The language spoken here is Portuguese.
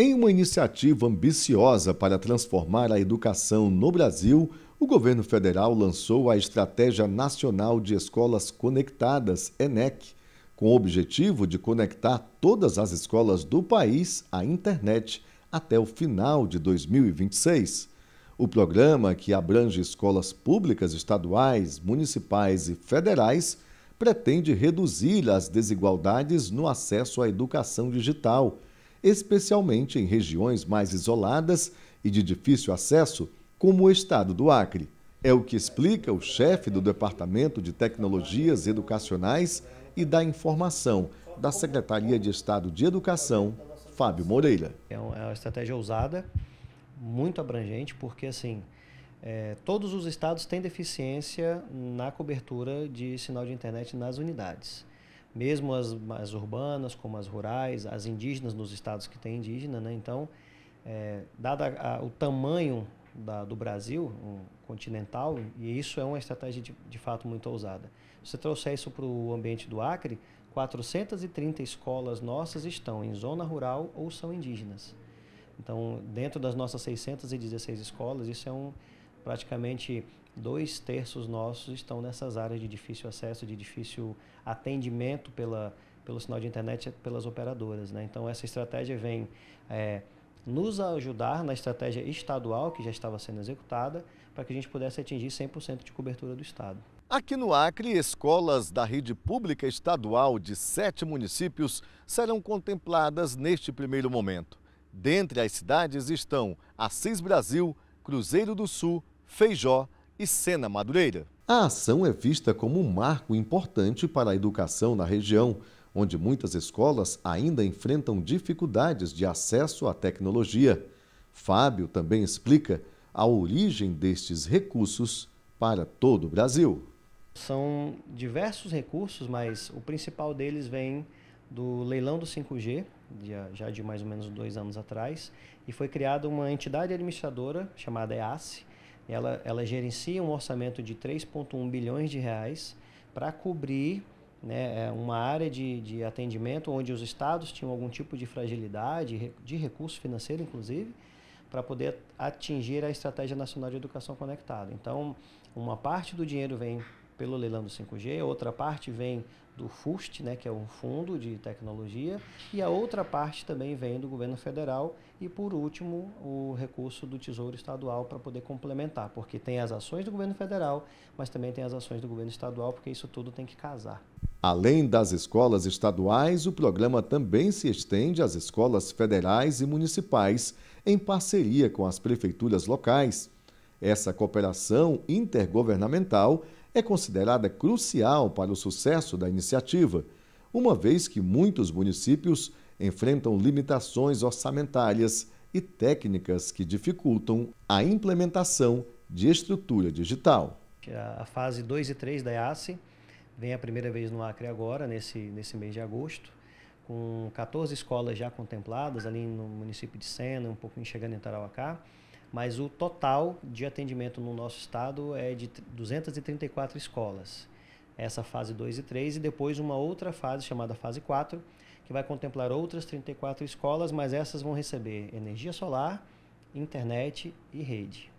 Em uma iniciativa ambiciosa para transformar a educação no Brasil, o governo federal lançou a Estratégia Nacional de Escolas Conectadas, ENEC, com o objetivo de conectar todas as escolas do país à internet até o final de 2026. O programa, que abrange escolas públicas estaduais, municipais e federais, pretende reduzir as desigualdades no acesso à educação digital especialmente em regiões mais isoladas e de difícil acesso, como o estado do Acre. É o que explica o chefe do Departamento de Tecnologias Educacionais e da Informação da Secretaria de Estado de Educação, Fábio Moreira. É, é uma estratégia ousada, muito abrangente, porque assim. É, todos os estados têm deficiência na cobertura de sinal de internet nas unidades mesmo as, as urbanas como as rurais, as indígenas nos estados que têm indígena, né? Então, é, dado a, a, o tamanho da, do Brasil um, continental, e isso é uma estratégia de, de fato muito ousada. você trouxer isso para o ambiente do Acre, 430 escolas nossas estão em zona rural ou são indígenas. Então, dentro das nossas 616 escolas, isso é um praticamente dois terços nossos estão nessas áreas de difícil acesso, de difícil atendimento pela, pelo sinal de internet pelas operadoras. Né? Então, essa estratégia vem é, nos ajudar na estratégia estadual que já estava sendo executada para que a gente pudesse atingir 100% de cobertura do estado. Aqui no Acre, escolas da rede pública estadual de sete municípios serão contempladas neste primeiro momento. Dentre as cidades estão Assis Brasil, Cruzeiro do Sul, Feijó, e Sena Madureira. A ação é vista como um marco importante para a educação na região, onde muitas escolas ainda enfrentam dificuldades de acesso à tecnologia. Fábio também explica a origem destes recursos para todo o Brasil. São diversos recursos, mas o principal deles vem do leilão do 5G, já de mais ou menos dois anos atrás, e foi criada uma entidade administradora chamada EACE ela, ela gerencia um orçamento de 3,1 bilhões de reais para cobrir né, é, uma área de, de atendimento onde os estados tinham algum tipo de fragilidade, de recurso financeiro, inclusive, para poder atingir a Estratégia Nacional de Educação Conectada. Então, uma parte do dinheiro vem pelo leilão do 5G, a outra parte vem do FUST, né, que é um fundo de tecnologia, e a outra parte também vem do governo federal e, por último, o recurso do Tesouro Estadual para poder complementar, porque tem as ações do governo federal, mas também tem as ações do governo estadual, porque isso tudo tem que casar. Além das escolas estaduais, o programa também se estende às escolas federais e municipais, em parceria com as prefeituras locais essa cooperação intergovernamental é considerada crucial para o sucesso da iniciativa, uma vez que muitos municípios enfrentam limitações orçamentárias e técnicas que dificultam a implementação de estrutura digital. É a fase 2 e 3 da EASE vem a primeira vez no Acre agora, nesse, nesse mês de agosto, com 14 escolas já contempladas ali no município de Sena, um pouquinho chegando em Tarauacá mas o total de atendimento no nosso estado é de 234 escolas. Essa fase 2 e 3 e depois uma outra fase chamada fase 4, que vai contemplar outras 34 escolas, mas essas vão receber energia solar, internet e rede.